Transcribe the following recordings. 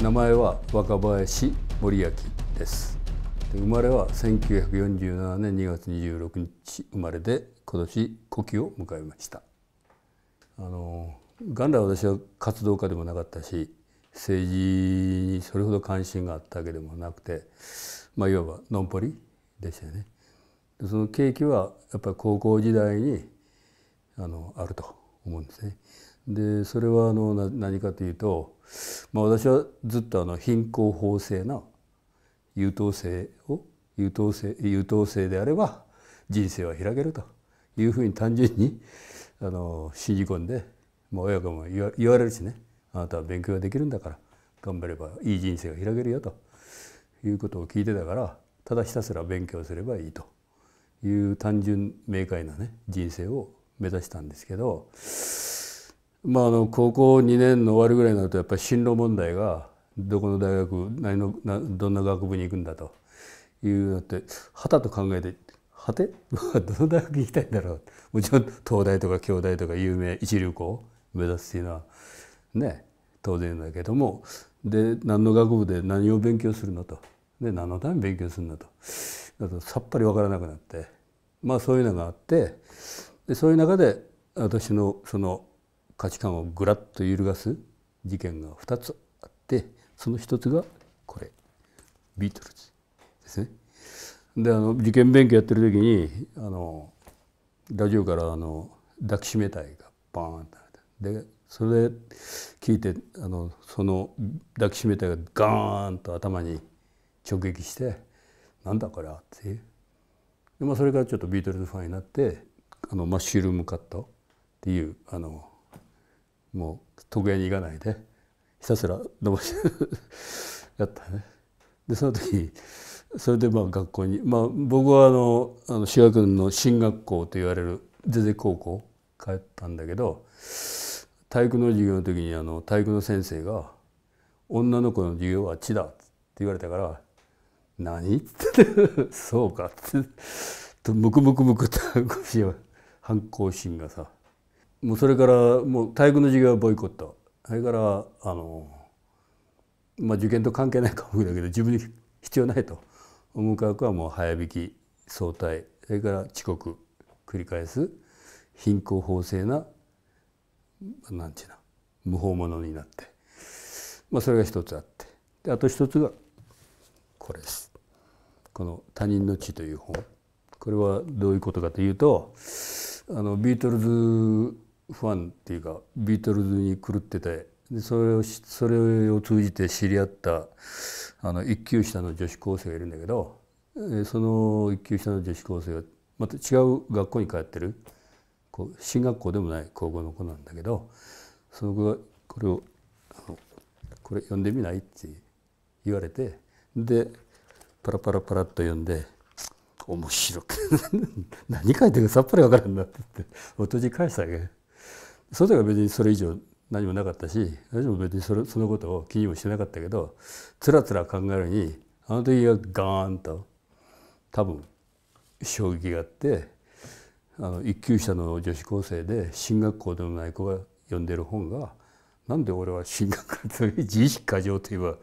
名前は若林森明です生まれは1947年2月26日生まれで今年古希を迎えましたあの元来私は活動家でもなかったし政治にそれほど関心があったわけでもなくてまあいわばのんぽりでしたよねその契機はやっぱり高校時代にあのあると思うんですねでそれはあの何かというと、まあ、私はずっとあの貧困法制な優等生を優等生優等生であれば人生は開けるというふうに単純にあの信じ込んで、まあ、親子も言われるしねあなたは勉強ができるんだから頑張ればいい人生が開けるよということを聞いてたからただひたすら勉強すればいいという単純明快なね人生を目指したんですけど。まあ、あの高校2年の終わりぐらいになるとやっぱり進路問題がどこの大学何のなどんな学部に行くんだというのってはたと考えてはて どの大学行きたいんだろうもちろん東大とか京大とか有名一流校目指すっていうのはね当然だけどもで何の学部で何を勉強するのと何のために勉強するのととさっぱり分からなくなってまあそういうのがあってでそういう中で私のその価値観をぐらっと揺るがす事件が2つあってその1つがこれビートルズですね。であの受験勉強やってる時にあのラジオからあの抱きしめたいがバーンってでそれで聞いてあのその抱きしめたいがガーンと頭に直撃して「なんだこれは」っていうで、まあ、それからちょっとビートルズファンになってあのマッシュルームカットっていうあのもう徳屋に行かないでひたすら伸ばしてやったね。でその時それでまあ学校に、まあ、僕はあのあの滋賀県の進学校と言われる是々高校帰ったんだけど体育の授業の時にあの体育の先生が「女の子の授業はちだ」って言われたから「何?」って「そうか」ってとムクムクムクって反抗心がさもうそれからもう体育の授業はボイコットそれからあの、まあ、受験と関係ないかもだけど自分に必要ないと思う科学はもう早引き早退それから遅刻繰り返す貧困法制ななんちゅうな無法者になって、まあ、それが一つあってであと一つがこれです。この「他人の地」という本これはどういうことかというとあのビートルズファンっていうかビートルズに狂っててでそれをそれを通じて知り合ったあの一級下の女子高生がいるんだけどその一級下の女子高生はまた違う学校に通ってるこう進学校でもない高校の子なんだけどその子がこれを「これ読んでみない?」って言われてでパラパラパラっと読んで「面白く 何書いてるかさっぱり分からんな」って言っておとじ返したわけ。その時は別にそれ以上何もなかったし私も別にそれそのことを気にもしてなかったけどつらつら考えるにあの時がガーンと多分衝撃があってあの一級者の女子高生で進学校でもない子が読んでる本がなんで俺は進学校って自意識過剰といえば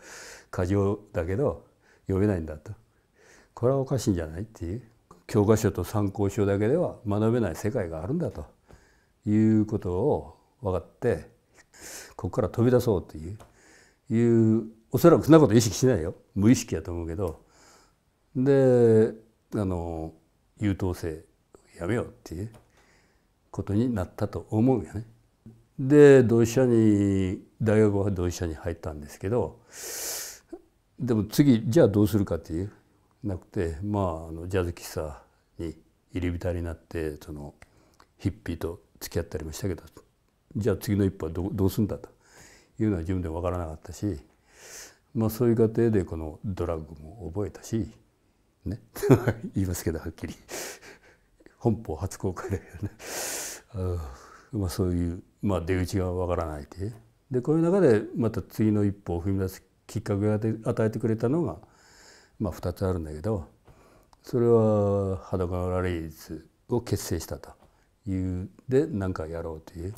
過剰だけど読めないんだとこれはおかしいんじゃないっていう教科書と参考書だけでは学べない世界があるんだということを分かってここから飛び出そうといういうおそらくそんなこと意識しないよ無意識やと思うけどであの優等生やめようっていうことになったと思うよね。で同志社に大学は同志社に入ったんですけどでも次じゃあどうするかっていうなくてまああのジャズ喫茶に入り浸りになってそのヒッピーと付き合ったりもしたけどじゃあ次の一歩はどどうすんだというのは自分でも分からなかったし、まあ、そういう過程でこのドラッグも覚えたし、ね、言いますけどはっきり 本邦初公開だけどね あ、まあ、そういう、まあ、出口が分からないででこういう中でまた次の一歩を踏み出すきっかけを与えてくれたのが、まあ、2つあるんだけどそれは「裸のラリーズ」を結成したと。いうで何かやろうという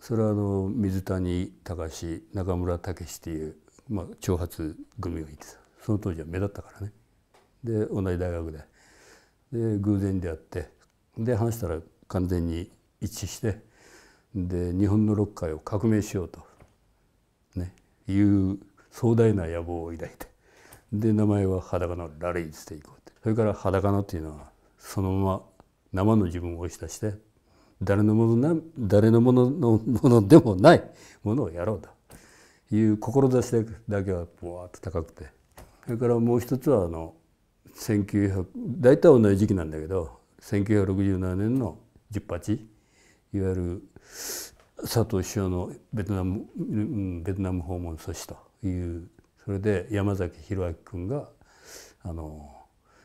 それはあの水谷隆中村武という、まあ、挑発組がいてその当時は目立ったからねで同じ大学でで偶然出会ってで話したら完全に一致してで日本のロッカーを革命しようと、ね、いう壮大な野望を抱いてで名前は裸のラレイズでいこうってそれから裸のっていうのはそのまま生の自分を押し出して誰のものな誰のもののものでもないものをやろうという志だけはぼわっと高くてそれからもう一つはあの1900大体同じ時期なんだけど1967年の十八いわゆる佐藤首相のベトナムベトナム訪問阻止というそれで山崎弘明君があの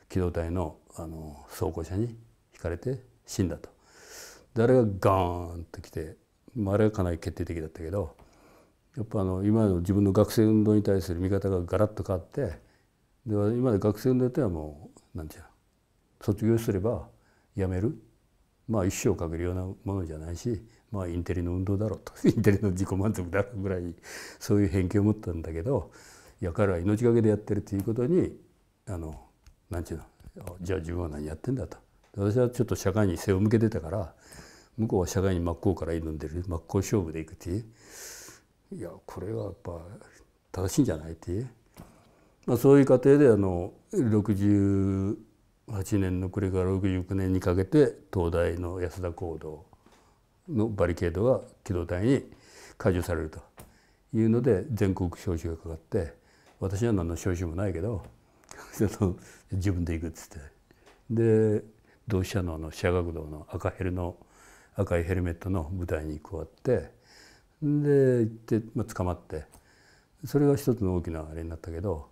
機動隊のあの装甲車にかれて死んだと。であれがガーンときて、まあ、あれはかなり決定的だったけどやっぱあの今の自分の学生運動に対する見方がガラッと変わってで今で学生運動ってのはもう何て言うの卒業すれば辞めるまあ一生かけるようなものじゃないしまあインテリの運動だろうと インテリの自己満足だろうぐらいそういう偏見を持ったんだけどいや彼は命がけでやってるということにあの何て言うのじゃあ自分は何やってんだと私はちょっと社会に背を向けてたから向こうは社会に真っ向から挑んでる真っ向勝負でいくっていういやこれはやっぱ正しいんじゃないっていう、まあ、そういう過程であの68年の暮れから69年にかけて東大の安田講堂のバリケードが機動隊に解除されるというので全国招集がかかって私は何の招集もないけど 自分で行くっつってで同志社のあの社学堂の赤ヘルの赤いヘルメットの舞台に加わってで行って、まあ、捕まってそれが一つの大きなあれになったけど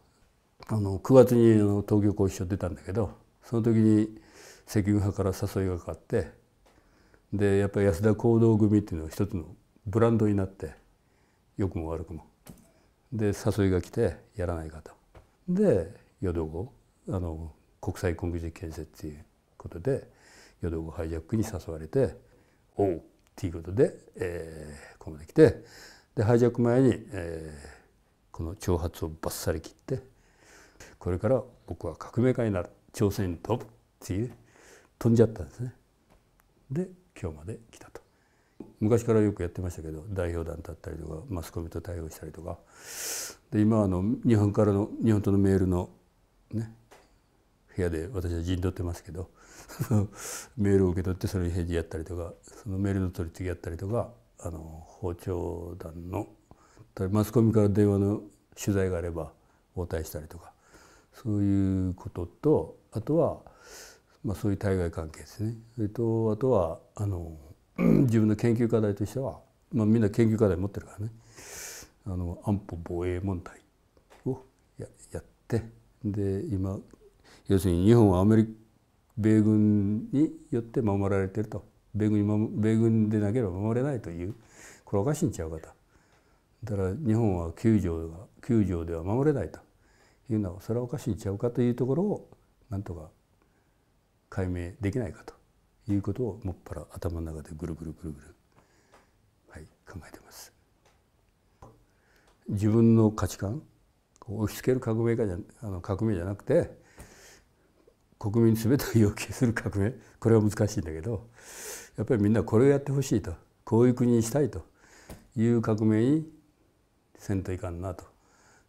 あの9月にあの東京拘置所出たんだけどその時に赤軍派から誘いがかかってでやっぱり安田行動組っていうのが一つのブランドになって良くも悪くもで誘いが来てやらないかとで淀号あの国際コンクリート建設っていうことで淀川ハイジャックに誘われて「おう」っていうことで、えー、ここまで来てでハイジャック前に、えー、この挑発をばっさり切ってこれから僕は革命家になる朝鮮に飛ぶっていう飛んじゃったんですね。で今日まで来たと。昔からよくやってましたけど代表団だったりとかマスコミと対応したりとかで今あの日本からの日本とのメールのね部屋で私は陣取ってますけど メールを受け取ってそれに返事やったりとかそのメールの取り次ぎやったりとかあの包丁団のマスコミから電話の取材があれば応対したりとかそういうこととあとは、まあ、そういう対外関係ですね。それとあとはあの 自分の研究課題としては、まあ、みんな研究課題持ってるからねあの安保防衛問題をややってで今要するに日本はアメリカ米軍によって守られてると米軍に米軍でなければ守れないというこれおかしいんちゃうかとだから日本は9条が条では守れないというのはそれはおかしいんちゃうかというところをなんとか解明できないかということをもっぱら頭の中でぐるぐるぐるぐる、はい、考えてます。自分の価値観押し付ける革命家じゃあの革命じゃなくて国民に全て要求する革命 これは難しいんだけどやっぱりみんなこれをやってほしいとこういう国にしたいという革命にせんといかんなと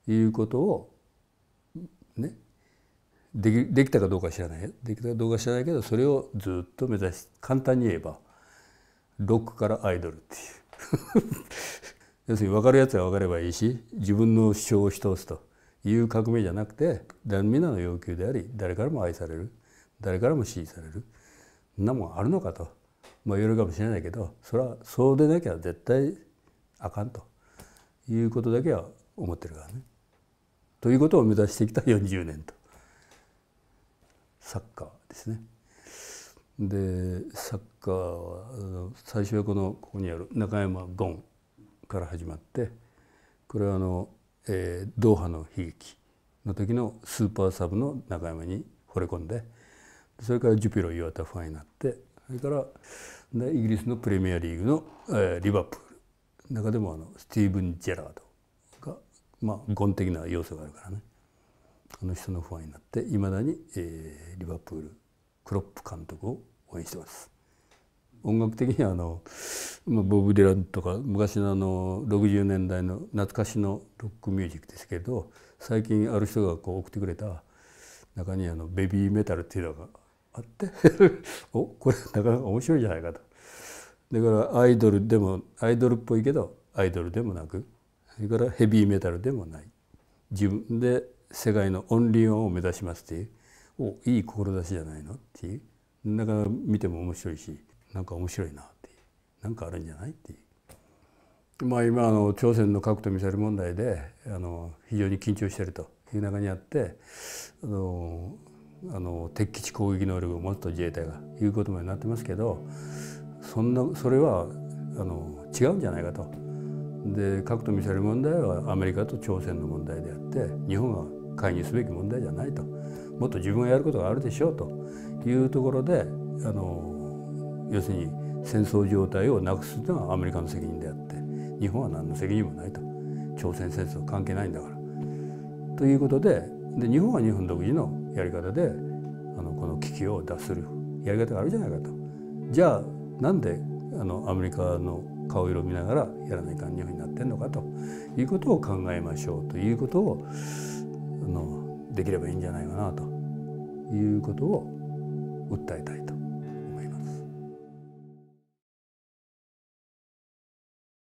いうことをねできできたかどうか知らないできたかどうか知らないけどそれをずっと目指し簡単に言えばロックからアイドルっていう 要するに分かるやつは分かればいいし自分の主張を押し通すと。いう革命じゃなくてみんなの要求であり誰からも愛される誰からも支持されるんなもんあるのかと、まあ、言えるかもしれないけどそれはそうでなきゃ絶対あかんということだけは思ってるからね。ということを目指してきた40年とサッカーですね。でサッカーは最初はこのここにある中山ゴンから始まってこれはあのえー、ドーハの悲劇の時のスーパーサブの中山に惚れ込んでそれからジュピロ岩田ファンになってそれからイギリスのプレミアリーグの、えー、リバプール中でもあのスティーブン・ジェラードが、まあ、ゴン的な要素があるからねあの人のファンになっていまだに、えー、リバプールクロップ監督を応援してます。音楽的にはあのボブ・ディランとか昔のあの60年代の懐かしのロックミュージックですけど最近ある人がこう送ってくれた中にあのベビーメタルっていうのがあって おこれなかなか面白いじゃないかと。だからアイドルでもアイドルっぽいけどアイドルでもなくそれからヘビーメタルでもない自分で世界のオンリーワンを目指しますっていうおいい志じゃないのっていうなから見ても面白いし。なんか面白いなってなんかあるんじゃないっていう。まあ、今あの朝鮮の核とミサイル問題であの非常に緊張しているという中にあってあのあの敵基地攻撃能力を持つと自衛隊がいうことになってますけどそんなそれはあの違うんじゃないかと。で核とミサイル問題はアメリカと朝鮮の問題であって日本は介入すべき問題じゃないともっと自分がやることがあるでしょうというところであの要するに戦争状態をなくすというのはアメリカの責任であって日本は何の責任もないと朝鮮戦争関係ないんだから。ということでで日本は日本独自のやり方であのこの危機を脱するやり方があるじゃないかと。じゃあなんであのアメリカの顔色見ながらやらないかん日本になってんのかということを考えましょうということをあのできればいいんじゃないかなということを訴えたい。